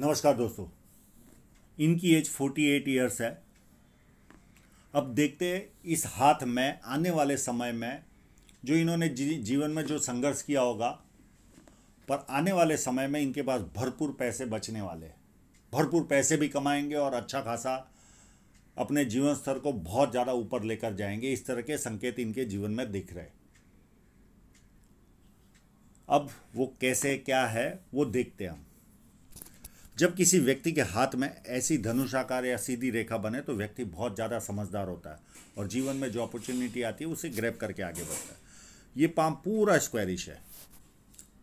नमस्कार दोस्तों इनकी एज 48 ईयर्स है अब देखते हैं इस हाथ में आने वाले समय में जो इन्होंने जी, जीवन में जो संघर्ष किया होगा पर आने वाले समय में इनके पास भरपूर पैसे बचने वाले हैं भरपूर पैसे भी कमाएंगे और अच्छा खासा अपने जीवन स्तर को बहुत ज़्यादा ऊपर लेकर जाएंगे इस तरह के संकेत इनके जीवन में दिख रहे अब वो कैसे क्या है वो देखते हैं हम जब किसी व्यक्ति के हाथ में ऐसी धनुषाकार या सीधी रेखा बने तो व्यक्ति बहुत ज़्यादा समझदार होता है और जीवन में जो अपॉर्चुनिटी आती है उसे ग्रैप करके आगे बढ़ता है ये पाम पूरा स्क्वायरिश है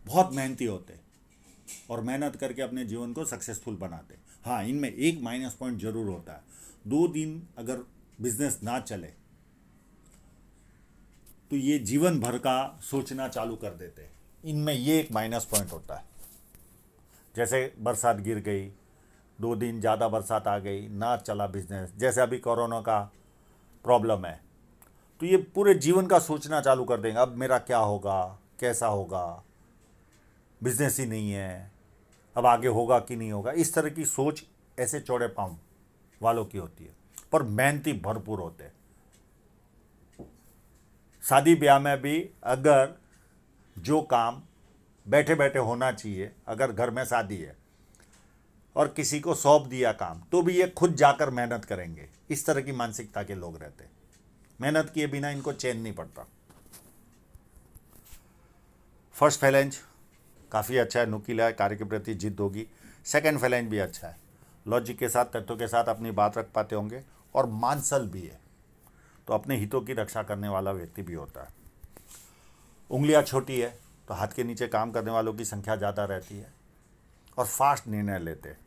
बहुत मेहनती होते और मेहनत करके अपने जीवन को सक्सेसफुल बनाते हाँ इनमें एक माइनस पॉइंट जरूर होता है दो दिन अगर बिजनेस ना चले तो ये जीवन भर का सोचना चालू कर देते इनमें ये एक माइनस पॉइंट होता है जैसे बरसात गिर गई दो दिन ज़्यादा बरसात आ गई ना चला बिजनेस जैसे अभी कोरोना का प्रॉब्लम है तो ये पूरे जीवन का सोचना चालू कर देंगे अब मेरा क्या होगा कैसा होगा बिजनेस ही नहीं है अब आगे होगा कि नहीं होगा इस तरह की सोच ऐसे चौड़े पाँव वालों की होती है पर मेहनती भरपूर होते हैं शादी ब्याह में भी अगर जो काम बैठे बैठे होना चाहिए अगर घर में शादी है और किसी को सौंप दिया काम तो भी ये खुद जाकर मेहनत करेंगे इस तरह की मानसिकता के लोग रहते हैं मेहनत किए बिना इनको चैन नहीं पड़ता फर्स्ट फैलेंज काफ़ी अच्छा है नुकीला है कार्य के प्रति जिद होगी सेकेंड फैलेंज भी अच्छा है लॉजिक के साथ तत्वों के साथ अपनी बात रख पाते होंगे और मानसल भी है तो अपने हितों की रक्षा करने वाला व्यक्ति भी होता है उंगलियां छोटी है तो हाथ के नीचे काम करने वालों की संख्या ज़्यादा रहती है और फास्ट निर्णय लेते हैं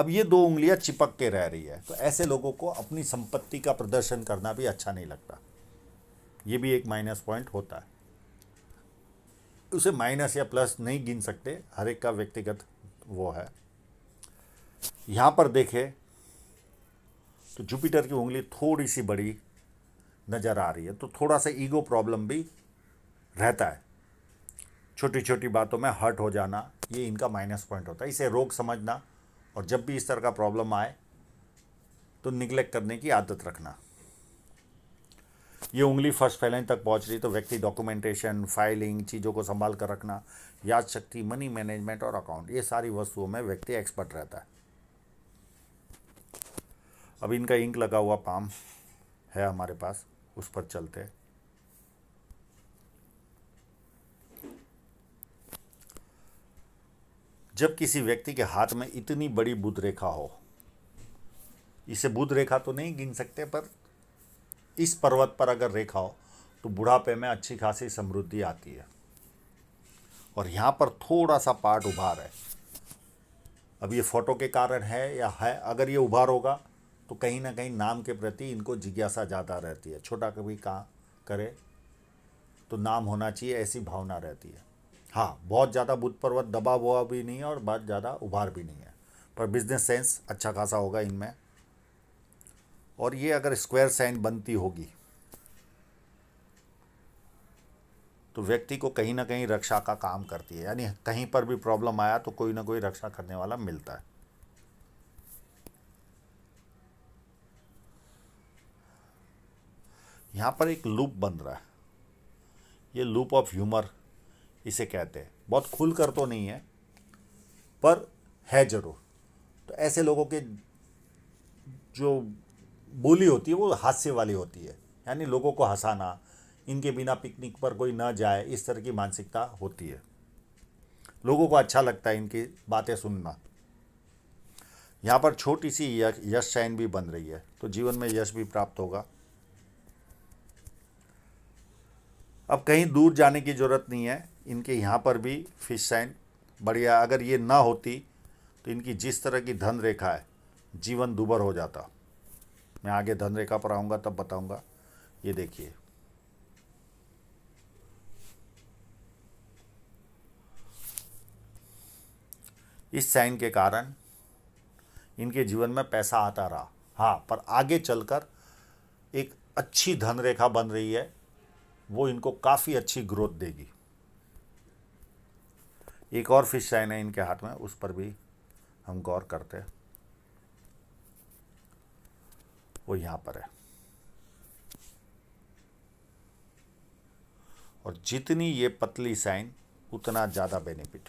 अब ये दो उंगलियां चिपक के रह रही है तो ऐसे लोगों को अपनी संपत्ति का प्रदर्शन करना भी अच्छा नहीं लगता ये भी एक माइनस पॉइंट होता है उसे माइनस या प्लस नहीं गिन सकते हर एक का व्यक्तिगत वो है यहाँ पर देखें तो जुपिटर की उंगली थोड़ी सी बड़ी नज़र आ रही है तो थोड़ा सा ईगो प्रॉब्लम भी रहता है छोटी छोटी बातों में हर्ट हो जाना ये इनका माइनस पॉइंट होता है इसे रोग समझना और जब भी इस तरह का प्रॉब्लम आए तो निग्लेक्ट करने की आदत रखना ये उंगली फर्स्ट फैलाइन तक पहुंच रही तो व्यक्ति डॉक्यूमेंटेशन फाइलिंग चीज़ों को संभाल कर रखना याद शक्ति मनी मैनेजमेंट और अकाउंट ये सारी वस्तुओं में व्यक्ति एक्सपर्ट रहता है अब इनका इंक लगा हुआ पाम है हमारे पास उस पर चलते हैं जब किसी व्यक्ति के हाथ में इतनी बड़ी बुध रेखा हो इसे बुध रेखा तो नहीं गिन सकते पर इस पर्वत पर अगर रेखा हो तो बुढ़ापे में अच्छी खासी समृद्धि आती है और यहाँ पर थोड़ा सा पार्ट उभार है अब ये फोटो के कारण है या है अगर ये उभार होगा तो कहीं ना कहीं नाम के प्रति इनको जिज्ञासा ज़्यादा रहती है छोटा कभी कहाँ करे तो नाम होना चाहिए ऐसी भावना रहती है हाँ बहुत ज़्यादा बुध पर्वत दबा हुआ भी नहीं है और बहुत ज़्यादा उभार भी नहीं है पर बिजनेस सेंस अच्छा खासा होगा इनमें और ये अगर स्क्वायर साइन बनती होगी तो व्यक्ति को कहीं ना कहीं रक्षा का काम करती है यानी कहीं पर भी प्रॉब्लम आया तो कोई ना कोई रक्षा करने वाला मिलता है यहाँ पर एक लूप बन रहा है ये लूप ऑफ ह्यूमर इसे कहते हैं बहुत खुल कर तो नहीं है पर है जरूर तो ऐसे लोगों के जो बोली होती है वो हास्य वाली होती है यानी लोगों को हंसाना इनके बिना पिकनिक पर कोई ना जाए इस तरह की मानसिकता होती है लोगों को अच्छा लगता है इनकी बातें सुनना यहाँ पर छोटी सी यश शाइन भी बन रही है तो जीवन में यश भी प्राप्त होगा अब कहीं दूर जाने की ज़रूरत नहीं है इनके यहाँ पर भी फिश साइन बढ़िया अगर ये ना होती तो इनकी जिस तरह की धन रेखा है जीवन दुबर हो जाता मैं आगे धन रेखा पर आऊँगा तब बताऊँगा ये देखिए इस साइन के कारण इनके जीवन में पैसा आता रहा हाँ पर आगे चलकर एक अच्छी धन रेखा बन रही है वो इनको काफ़ी अच्छी ग्रोथ देगी एक और फिश साइन है इनके हाथ में उस पर भी हम गौर करते हैं वो यहाँ पर है और जितनी ये पतली साइन उतना ज़्यादा बेनिफिट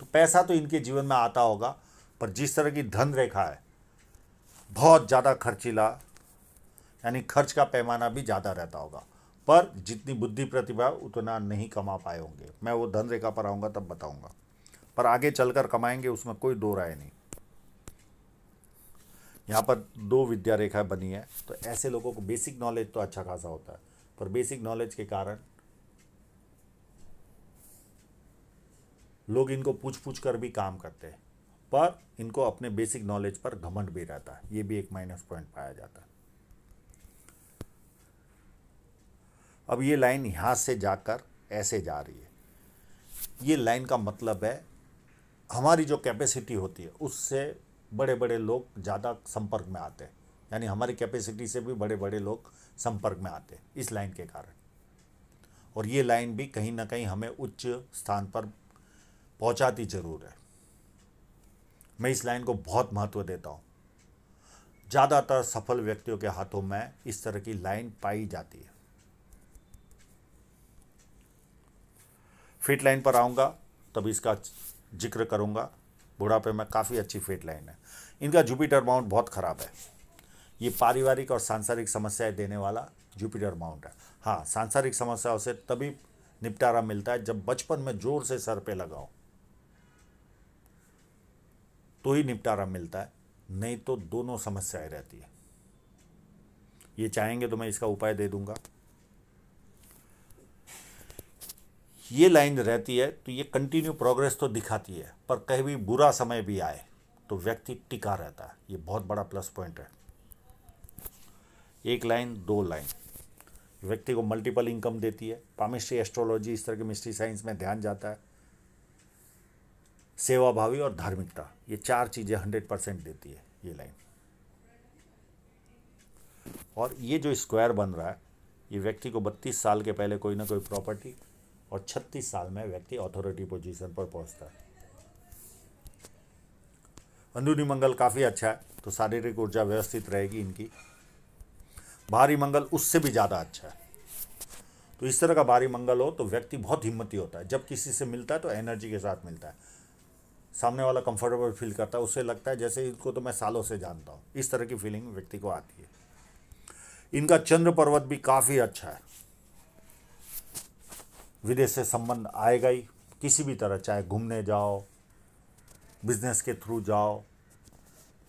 तो पैसा तो इनके जीवन में आता होगा पर जिस तरह की धन रेखा है बहुत ज़्यादा खर्चीला यानी खर्च का पैमाना भी ज़्यादा रहता होगा पर जितनी बुद्धि प्रतिभा उतना नहीं कमा पाए होंगे मैं वो धन रेखा पर आऊंगा तब बताऊंगा पर आगे चलकर कमाएंगे उसमें कोई दो राय नहीं यहाँ पर दो विद्या रेखा बनी है तो ऐसे लोगों को बेसिक नॉलेज तो अच्छा खासा होता है पर बेसिक नॉलेज के कारण लोग इनको पूछ पूछ कर भी काम करते हैं पर इनको अपने बेसिक नॉलेज पर घमंड भी रहता है ये भी एक माइनस पॉइंट पाया जाता है अब ये लाइन यहाँ से जाकर ऐसे जा रही है ये लाइन का मतलब है हमारी जो कैपेसिटी होती है उससे बड़े बड़े लोग ज़्यादा संपर्क में आते हैं यानी हमारी कैपेसिटी से भी बड़े बड़े लोग संपर्क में आते हैं इस लाइन के कारण और ये लाइन भी कहीं ना कहीं हमें उच्च स्थान पर पहुंचाती जरूर है मैं इस लाइन को बहुत महत्व देता हूँ ज़्यादातर सफल व्यक्तियों के हाथों में इस तरह की लाइन पाई जाती है फिट लाइन पर आऊँगा तभी इसका जिक्र करूँगा बुढ़ापे में काफ़ी अच्छी फिट लाइन है इनका जुपिटर माउंट बहुत ख़राब है ये पारिवारिक और सांसारिक समस्याएं देने वाला जुपिटर माउंट है हाँ सांसारिक समस्याओं से तभी निपटारा मिलता है जब बचपन में जोर से सर पे लगाओ तो ही निपटारा मिलता है नहीं तो दोनों समस्याएं रहती है ये चाहेंगे तो मैं इसका उपाय दे दूंगा ये लाइन रहती है तो ये कंटिन्यू प्रोग्रेस तो दिखाती है पर कहीं भी बुरा समय भी आए तो व्यक्ति टिका रहता है ये बहुत बड़ा प्लस पॉइंट है एक लाइन दो लाइन व्यक्ति को मल्टीपल इनकम देती है पामिस्ट्री एस्ट्रोलॉजी इस तरह के मिस्ट्री साइंस में ध्यान जाता है सेवाभावी और धार्मिकता ये चार चीज़ें हंड्रेड परसेंट देती है ये लाइन और ये जो स्क्वायर बन रहा है ये व्यक्ति को बत्तीस साल के पहले कोई ना कोई प्रॉपर्टी और 36 साल में व्यक्ति अथॉरिटी पोजीशन पर पहुंचता है अंदरूनी मंगल काफ़ी अच्छा है तो शारीरिक ऊर्जा व्यवस्थित रहेगी इनकी भारी मंगल उससे भी ज़्यादा अच्छा है तो इस तरह का भारी मंगल हो तो व्यक्ति बहुत हिम्मती होता है जब किसी से मिलता है तो एनर्जी के साथ मिलता है सामने वाला कंफर्टेबल फील करता है उसे लगता है जैसे इनको तो मैं सालों से जानता हूँ इस तरह की फीलिंग व्यक्ति को आती है इनका चंद्र पर्वत भी काफ़ी अच्छा है विदेश से संबंध आएगा ही किसी भी तरह चाहे घूमने जाओ बिजनेस के थ्रू जाओ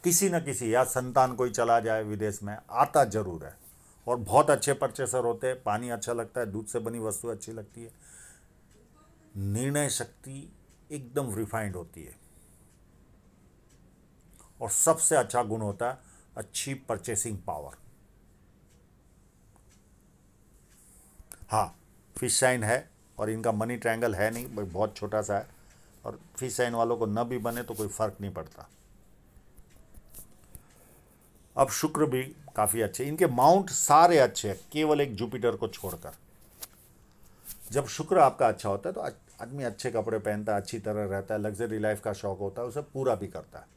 किसी न किसी या संतान कोई चला जाए विदेश में आता जरूर है और बहुत अच्छे परचेसर होते हैं पानी अच्छा लगता है दूध से बनी वस्तु अच्छी लगती है निर्णय शक्ति एकदम रिफाइंड होती है और सबसे अच्छा गुण होता है अच्छी परचेसिंग पावर हाँ फिश साइन है और इनका मनी ट्रायंगल है नहीं बहुत छोटा सा है और फीस साइन वालों को न भी बने तो कोई फ़र्क नहीं पड़ता अब शुक्र भी काफ़ी अच्छे इनके माउंट सारे अच्छे हैं केवल एक जुपिटर को छोड़कर जब शुक्र आपका अच्छा होता है तो आदमी अच्छे कपड़े पहनता है अच्छी तरह रहता है लग्जरी लाइफ का शौक होता है उसे पूरा भी करता है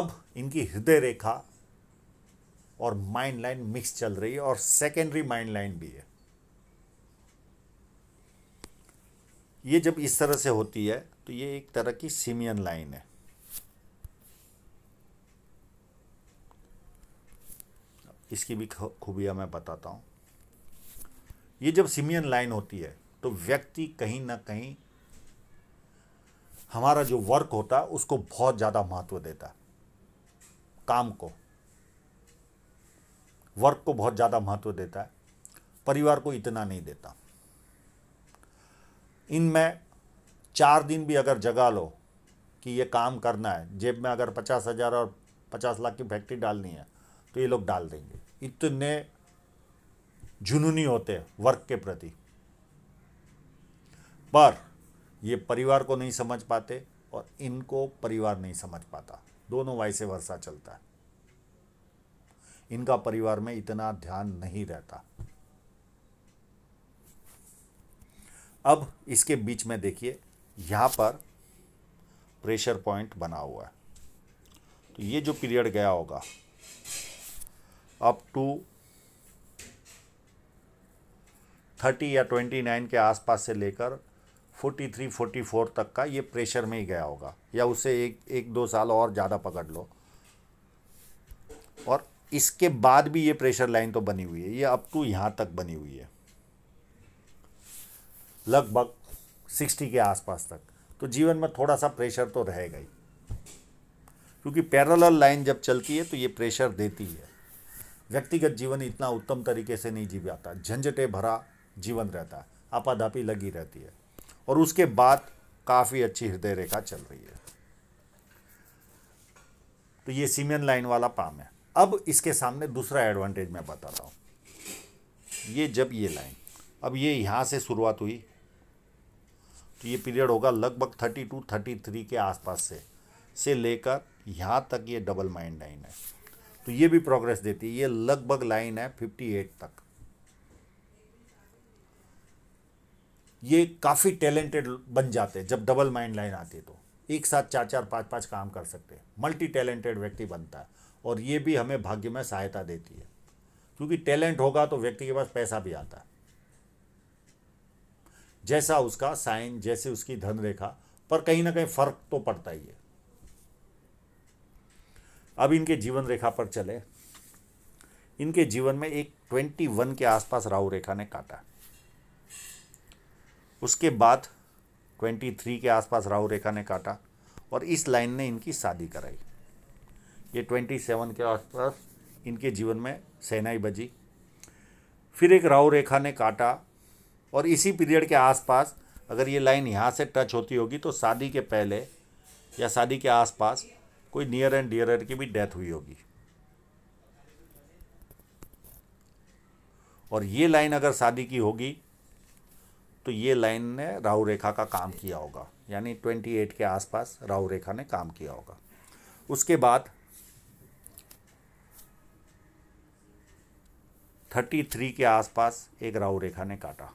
अब इनकी हृदय रेखा और माइंड लाइन मिक्स चल रही है और सेकेंडरी माइंड लाइन भी है ये जब इस तरह से होती है तो ये एक तरह की सीमियन लाइन है इसकी भी खूबियाँ मैं बताता हूँ ये जब सीमियन लाइन होती है तो व्यक्ति कहीं ना कहीं हमारा जो वर्क होता है उसको बहुत ज़्यादा महत्व देता है काम को वर्क को बहुत ज़्यादा महत्व देता है परिवार को इतना नहीं देता इनमें चार दिन भी अगर जगा लो कि ये काम करना है जेब में अगर पचास हज़ार और पचास लाख की फैक्ट्री डालनी है तो ये लोग डाल देंगे इतने जुनूनी होते हैं वर्क के प्रति पर ये परिवार को नहीं समझ पाते और इनको परिवार नहीं समझ पाता दोनों वाइसे वर्षा चलता है इनका परिवार में इतना ध्यान नहीं रहता अब इसके बीच में देखिए यहाँ पर प्रेशर पॉइंट बना हुआ है तो ये जो पीरियड गया होगा अप टू थर्टी या ट्वेंटी नाइन के आसपास से लेकर फोर्टी थ्री फोर्टी फोर तक का ये प्रेशर में ही गया होगा या उसे एक एक दो साल और ज़्यादा पकड़ लो और इसके बाद भी ये प्रेशर लाइन तो बनी हुई है ये अप टू यहाँ तक बनी हुई है लगभग सिक्सटी के आसपास तक तो जीवन में थोड़ा सा प्रेशर तो रहेगा ही क्योंकि पैरल लाइन जब चलती है तो ये प्रेशर देती है व्यक्तिगत जीवन इतना उत्तम तरीके से नहीं जी पाता झंझटे भरा जीवन रहता है आपाधापी लगी रहती है और उसके बाद काफ़ी अच्छी हृदय रेखा चल रही है तो ये सीमियन लाइन वाला पाम है अब इसके सामने दूसरा एडवांटेज मैं बताता हूँ ये जब ये लाइन अब ये यहाँ से शुरुआत हुई तो ये पीरियड होगा लगभग थर्टी टू थर्टी थ्री के आसपास से से लेकर यहाँ तक ये डबल माइंड लाइन है तो ये भी प्रोग्रेस देती है ये लगभग लाइन है फिफ्टी एट तक ये काफ़ी टैलेंटेड बन जाते हैं जब डबल माइंड लाइन आती है तो एक साथ चार चार पाँच पाँच काम कर सकते हैं मल्टी टैलेंटेड व्यक्ति बनता है और ये भी हमें भाग्य में सहायता देती है क्योंकि टैलेंट होगा तो व्यक्ति के पास पैसा भी आता है जैसा उसका साइन जैसे उसकी धन रेखा पर कहीं ना कहीं फर्क तो पड़ता ही है अब इनके जीवन रेखा पर चले इनके जीवन में एक ट्वेंटी वन के आसपास राहु रेखा ने काटा उसके बाद ट्वेंटी थ्री के आसपास राहु रेखा ने काटा और इस लाइन ने इनकी शादी कराई ये ट्वेंटी सेवन के आसपास इनके जीवन में सेनाई बजी फिर एक राहु रेखा ने काटा और इसी पीरियड के आसपास अगर ये लाइन यहाँ से टच होती होगी तो शादी के पहले या शादी के आसपास कोई नियर एंड डियर की भी डेथ हुई होगी और ये लाइन अगर शादी की होगी तो ये लाइन ने राहु रेखा का काम किया होगा यानी ट्वेंटी एट के आसपास राहु रेखा ने काम किया होगा उसके बाद थर्टी थ्री के आसपास एक राहु रेखा ने काटा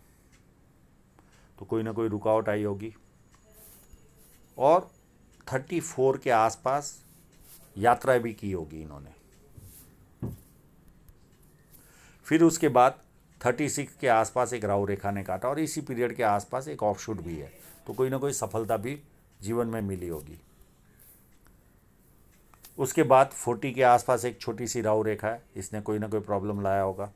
तो कोई ना कोई रुकावट आई होगी और 34 के आसपास यात्रा भी की होगी इन्होंने फिर उसके बाद 36 के आसपास एक राव रेखा ने काटा और इसी पीरियड के आसपास एक ऑफशूट भी है तो कोई ना कोई सफलता भी जीवन में मिली होगी उसके बाद 40 के आसपास एक छोटी सी राव रेखा है इसने कोई ना कोई प्रॉब्लम लाया होगा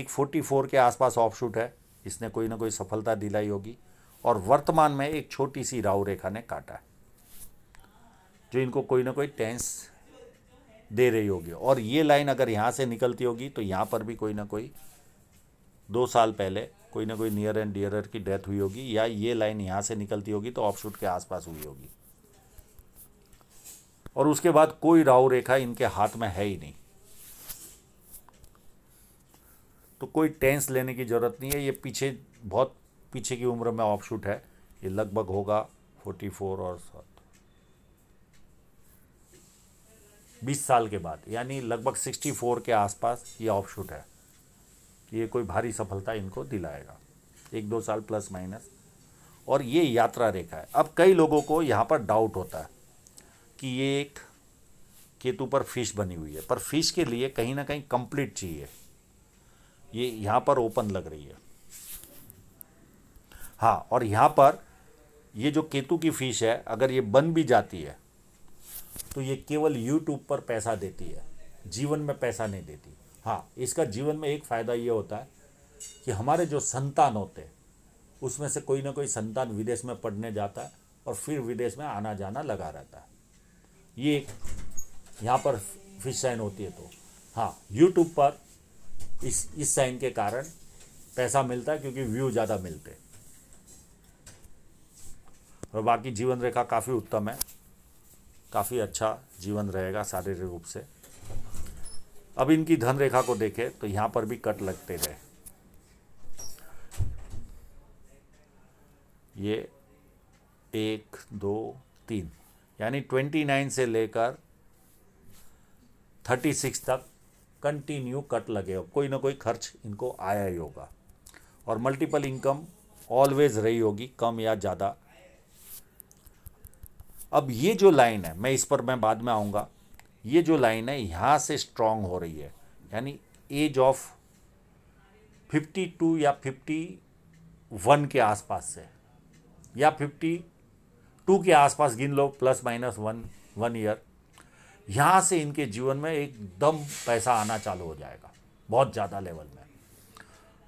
एक 44 के आसपास ऑफशूट है इसने कोई ना कोई सफलता दिलाई होगी और वर्तमान में एक छोटी सी राव रेखा ने काटा है जो इनको कोई ना कोई टेंस दे रही होगी और ये लाइन अगर यहाँ से निकलती होगी तो यहाँ पर भी कोई ना कोई दो साल पहले कोई ना कोई नियर एंड डियरर की डेथ हुई होगी या ये लाइन यहाँ से निकलती होगी तो ऑफशूट के आसपास हुई होगी और उसके बाद कोई राव रेखा इनके हाथ में है ही नहीं तो कोई टेंस लेने की ज़रूरत नहीं है ये पीछे बहुत पीछे की उम्र में ऑफ शूट है ये लगभग होगा फोर्टी फोर और बीस साल के बाद यानी लगभग सिक्सटी फोर के आसपास ये ऑफ शूट है ये कोई भारी सफलता इनको दिलाएगा एक दो साल प्लस माइनस और ये यात्रा रेखा है अब कई लोगों को यहाँ पर डाउट होता है कि ये एक केतु पर फिश बनी हुई है पर फिश के लिए कहीं ना कहीं कंप्लीट चाहिए ये यहाँ पर ओपन लग रही है हाँ और यहाँ पर ये जो केतु की फीस है अगर ये बन भी जाती है तो ये केवल यूट्यूब पर पैसा देती है जीवन में पैसा नहीं देती हाँ इसका जीवन में एक फ़ायदा ये होता है कि हमारे जो संतान होते हैं उसमें से कोई ना कोई संतान विदेश में पढ़ने जाता है और फिर विदेश में आना जाना लगा रहता है ये यहाँ पर फिश साइन होती है तो हाँ यूट्यूब पर इस इस साइन के कारण पैसा मिलता है क्योंकि व्यू ज़्यादा मिलते और बाकी जीवन रेखा काफ़ी उत्तम है काफ़ी अच्छा जीवन रहेगा शारीरिक रूप से अब इनकी धन रेखा को देखें तो यहाँ पर भी कट लगते रहे ये एक दो तीन यानी ट्वेंटी नाइन से लेकर थर्टी सिक्स तक कंटिन्यू कट लगे हो कोई ना कोई खर्च इनको आया ही होगा और मल्टीपल इनकम ऑलवेज रही होगी कम या ज़्यादा अब ये जो लाइन है मैं इस पर मैं बाद में आऊँगा ये जो लाइन है यहाँ से स्ट्रांग हो रही है यानी एज ऑफ 52 या 51 के आसपास से या 52 के आसपास गिन लो plus minus one one year यहाँ से इनके जीवन में एकदम पैसा आना चालू हो जाएगा बहुत ज़्यादा लेवल में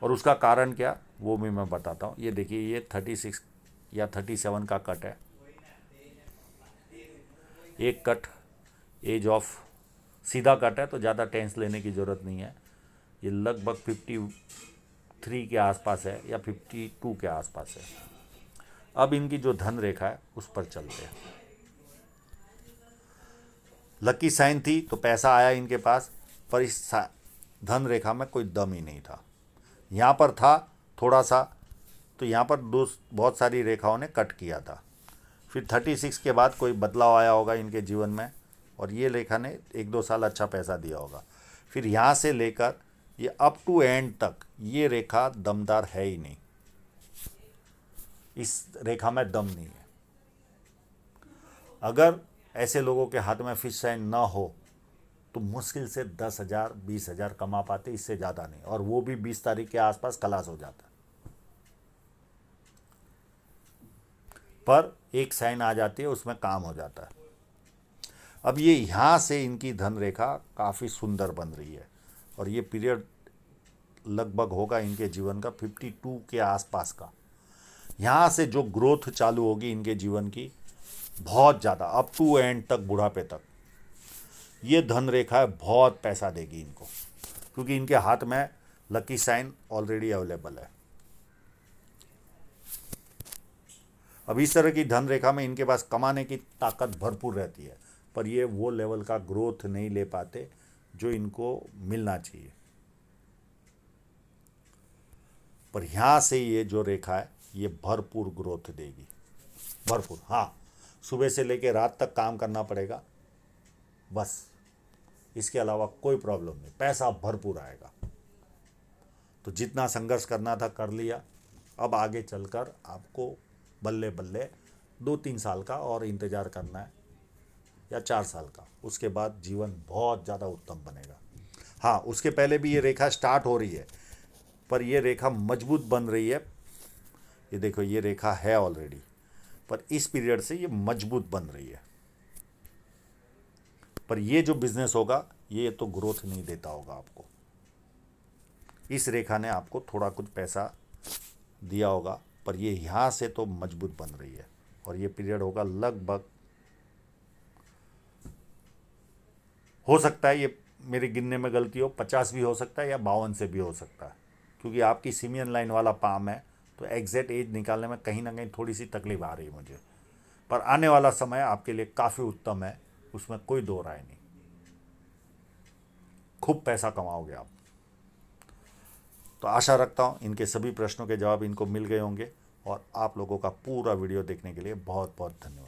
और उसका कारण क्या वो भी मैं बताता हूँ ये देखिए ये थर्टी सिक्स या थर्टी सेवन का कट है एक कट एज ऑफ सीधा कट है तो ज़्यादा टेंस लेने की ज़रूरत नहीं है ये लगभग फिफ्टी थ्री के आसपास है या फिफ्टी टू के आसपास है अब इनकी जो धन रेखा है उस पर चलते हैं लकी साइन थी तो पैसा आया इनके पास पर इस धन रेखा में कोई दम ही नहीं था यहाँ पर था थोड़ा सा तो यहाँ पर दो बहुत सारी रेखाओं ने कट किया था फिर थर्टी सिक्स के बाद कोई बदलाव आया होगा इनके जीवन में और ये रेखा ने एक दो साल अच्छा पैसा दिया होगा फिर यहाँ से लेकर ये अप टू एंड तक ये रेखा दमदार है ही नहीं इस रेखा में दम नहीं है अगर ऐसे लोगों के हाथ में फिश साइन ना हो तो मुश्किल से दस हज़ार बीस हज़ार कमा पाते इससे ज़्यादा नहीं और वो भी बीस तारीख के आसपास खलास हो जाता पर एक साइन आ जाती है उसमें काम हो जाता है अब ये यहाँ से इनकी धन रेखा काफ़ी सुंदर बन रही है और ये पीरियड लगभग होगा इनके जीवन का 52 के आसपास का यहाँ से जो ग्रोथ चालू होगी इनके जीवन की बहुत ज़्यादा अप टू एंड तक बुढ़ापे तक ये धन रेखा बहुत पैसा देगी इनको क्योंकि इनके हाथ में लकी साइन ऑलरेडी अवेलेबल है अब इस तरह की धन रेखा में इनके पास कमाने की ताकत भरपूर रहती है पर ये वो लेवल का ग्रोथ नहीं ले पाते जो इनको मिलना चाहिए पर यहां से ये जो रेखा है ये भरपूर ग्रोथ देगी भरपूर हाँ सुबह से लेकर रात तक काम करना पड़ेगा बस इसके अलावा कोई प्रॉब्लम नहीं पैसा भरपूर आएगा तो जितना संघर्ष करना था कर लिया अब आगे चलकर आपको बल्ले बल्ले दो तीन साल का और इंतज़ार करना है या चार साल का उसके बाद जीवन बहुत ज़्यादा उत्तम बनेगा हाँ उसके पहले भी ये रेखा स्टार्ट हो रही है पर यह रेखा मजबूत बन रही है ये देखो ये रेखा है ऑलरेडी पर इस पीरियड से ये मजबूत बन रही है पर ये जो बिजनेस होगा ये तो ग्रोथ नहीं देता होगा आपको इस रेखा ने आपको थोड़ा कुछ पैसा दिया होगा पर ये यहाँ से तो मजबूत बन रही है और ये पीरियड होगा लगभग हो सकता है ये मेरे गिनने में गलती हो पचास भी हो सकता है या बावन से भी हो सकता है क्योंकि आपकी सीमियन लाइन वाला पाम है तो एग्जैक्ट एज निकालने में कहीं ना कहीं थोड़ी सी तकलीफ आ रही है मुझे पर आने वाला समय आपके लिए काफ़ी उत्तम है उसमें कोई दो राय नहीं खूब पैसा कमाओगे आप तो आशा रखता हूँ इनके सभी प्रश्नों के जवाब इनको मिल गए होंगे और आप लोगों का पूरा वीडियो देखने के लिए बहुत बहुत धन्यवाद